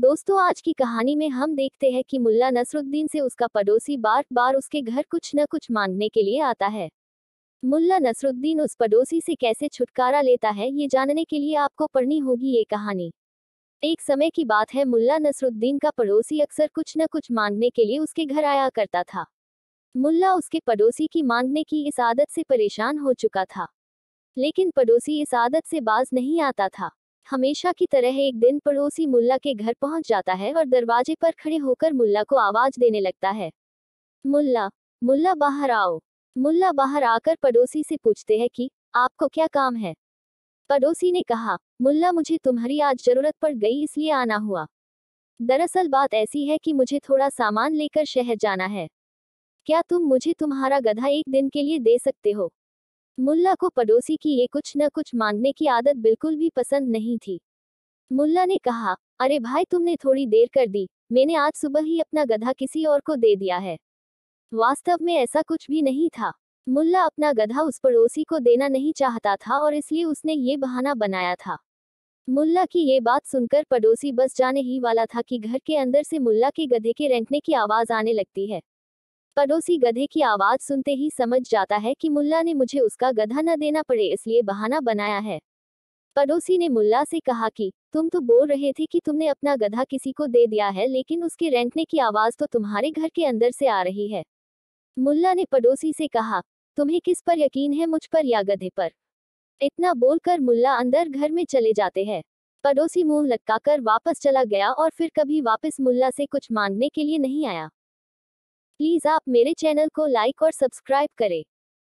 दोस्तों आज की कहानी में हम देखते हैं कि मुल्ला नसरुद्दीन से उसका पड़ोसी बार बार उसके घर कुछ न कुछ मांगने के लिए आता है मुल्ला नसरुद्दीन उस पड़ोसी से कैसे छुटकारा लेता है ये जानने के लिए आपको पढ़नी होगी ये कहानी एक समय की बात है मुल्ला नसरुद्दीन का पड़ोसी अक्सर कुछ न कुछ मांगने के लिए उसके घर आया करता था मुल्ला उसके पड़ोसी की मांगने की इस आदत से परेशान हो चुका था लेकिन पड़ोसी इस आदत से बाज नहीं आता था हमेशा की तरह एक दिन पड़ोसी मुल्ला के घर पहुंच जाता है और दरवाजे पर खड़े होकर मुल्ला को आवाज देने लगता है मुल्ला मुल्ला बाहर आओ मुल्ला बाहर आकर पड़ोसी से पूछते हैं कि आपको क्या काम है पड़ोसी ने कहा मुल्ला मुझे तुम्हारी आज जरूरत पड़ गई इसलिए आना हुआ दरअसल बात ऐसी है कि मुझे थोड़ा सामान लेकर शहर जाना है क्या तुम मुझे तुम्हारा गधा एक दिन के लिए दे सकते हो मुल्ला को पड़ोसी की ये कुछ न कुछ मांगने की आदत बिल्कुल भी पसंद नहीं थी मुल्ला ने कहा अरे भाई तुमने थोड़ी देर कर दी मैंने आज सुबह ही अपना गधा किसी और को दे दिया है वास्तव में ऐसा कुछ भी नहीं था मुल्ला अपना गधा उस पड़ोसी को देना नहीं चाहता था और इसलिए उसने ये बहाना बनाया था मुल्ला की ये बात सुनकर पड़ोसी बस जाने ही वाला था कि घर के अंदर से मुल्ला के गधे के रेंकने की आवाज आने लगती है पड़ोसी गधे की आवाज सुनते ही समझ जाता है कि मुल्ला ने मुझे उसका गधा न देना पड़े इसलिए बहाना बनाया है पड़ोसी ने मुल्ला से कहा कि तुम तो बोल रहे थे कि तुमने अपना गधा किसी को दे दिया है लेकिन उसके रेंटने की आवाज तो तुम्हारे घर के अंदर से आ रही है मुल्ला ने पड़ोसी से कहा तुम्हें किस पर यकीन है मुझ पर या गधे पर इतना बोलकर मुल्ला अंदर घर में चले जाते हैं पड़ोसी मुंह लटकाकर वापस चला गया और फिर कभी वापस मुल्ला से कुछ मांगने के लिए नहीं आया प्लीज आप मेरे चैनल को लाइक और सब्सक्राइब करें